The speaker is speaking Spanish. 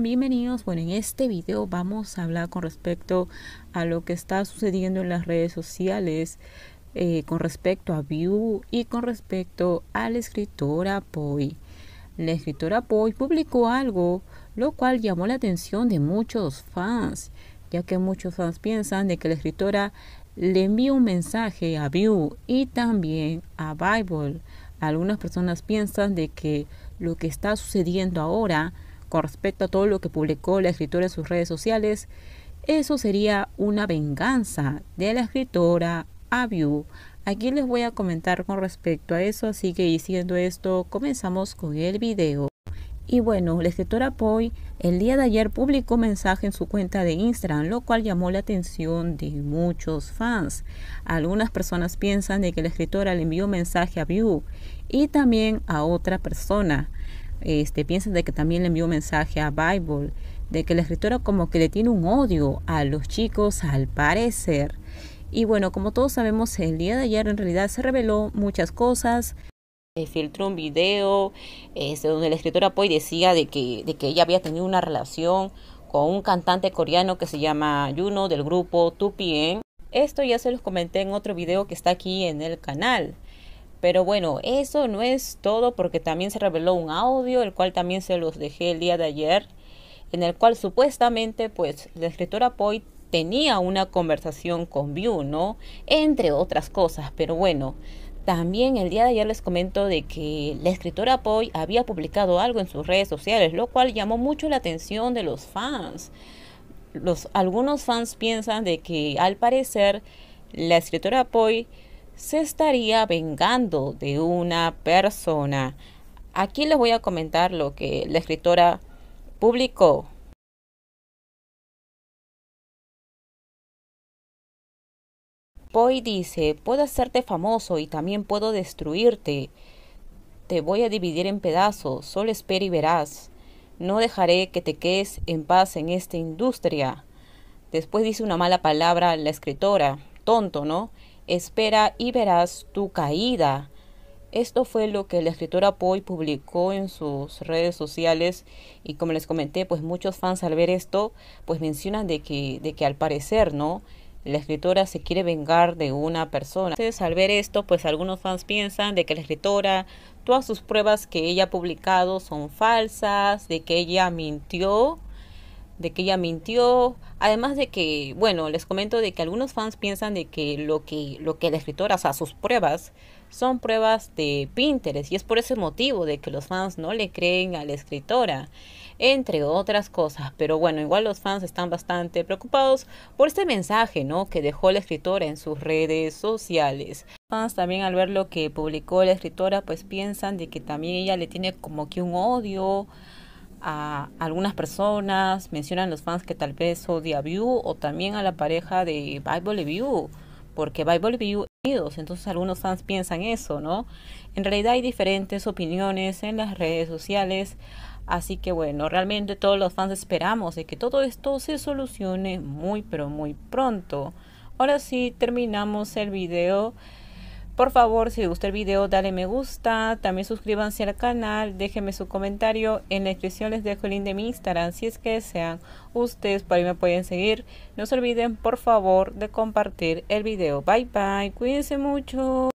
Bienvenidos. Bueno, en este video vamos a hablar con respecto a lo que está sucediendo en las redes sociales eh, con respecto a View y con respecto a la escritora Poi. La escritora Poi publicó algo lo cual llamó la atención de muchos fans, ya que muchos fans piensan de que la escritora le envió un mensaje a View y también a Bible. Algunas personas piensan de que lo que está sucediendo ahora con respecto a todo lo que publicó la escritora en sus redes sociales, eso sería una venganza de la escritora Abiu. Aquí les voy a comentar con respecto a eso, así que diciendo esto, comenzamos con el video. Y bueno, la escritora Poi el día de ayer publicó un mensaje en su cuenta de Instagram, lo cual llamó la atención de muchos fans. Algunas personas piensan de que la escritora le envió un mensaje a View y también a otra persona este, piensan de que también le envió un mensaje a Bible, de que la escritora como que le tiene un odio a los chicos al parecer. Y bueno, como todos sabemos, el día de ayer en realidad se reveló muchas cosas. Se filtró un video eh, donde la escritora Poi decía de que, de que ella había tenido una relación con un cantante coreano que se llama Juno del grupo tupien Esto ya se los comenté en otro video que está aquí en el canal. Pero bueno, eso no es todo porque también se reveló un audio, el cual también se los dejé el día de ayer, en el cual supuestamente pues la escritora Poi tenía una conversación con View, ¿no? Entre otras cosas, pero bueno, también el día de ayer les comento de que la escritora Poi había publicado algo en sus redes sociales, lo cual llamó mucho la atención de los fans. Los, algunos fans piensan de que al parecer la escritora Poi se estaría vengando de una persona. Aquí les voy a comentar lo que la escritora publicó. Poi dice, puedo hacerte famoso y también puedo destruirte. Te voy a dividir en pedazos, solo espera y verás. No dejaré que te quedes en paz en esta industria. Después dice una mala palabra la escritora. Tonto, ¿no? espera y verás tu caída. Esto fue lo que la escritora Poy publicó en sus redes sociales y como les comenté, pues muchos fans al ver esto, pues mencionan de que, de que al parecer, ¿no? La escritora se quiere vengar de una persona. Entonces, al ver esto, pues algunos fans piensan de que la escritora, todas sus pruebas que ella ha publicado son falsas, de que ella mintió de que ella mintió, además de que, bueno, les comento de que algunos fans piensan de que lo que, lo que la escritora, o sea, sus pruebas, son pruebas de Pinterest y es por ese motivo de que los fans no le creen a la escritora, entre otras cosas, pero bueno, igual los fans están bastante preocupados por este mensaje, ¿no? que dejó la escritora en sus redes sociales. Fans también al ver lo que publicó la escritora, pues piensan de que también ella le tiene como que un odio a algunas personas, mencionan los fans que tal vez odia View o también a la pareja de Bible View, porque Bible View unidos, entonces algunos fans piensan eso, ¿no? En realidad hay diferentes opiniones en las redes sociales, así que bueno, realmente todos los fans esperamos de que todo esto se solucione muy pero muy pronto. Ahora sí terminamos el video. Por favor, si les gustó el video, dale me gusta. También suscríbanse al canal, déjenme su comentario. En la descripción les dejo el link de mi Instagram si es que sean ustedes para me pueden seguir. No se olviden, por favor, de compartir el video. Bye bye, cuídense mucho.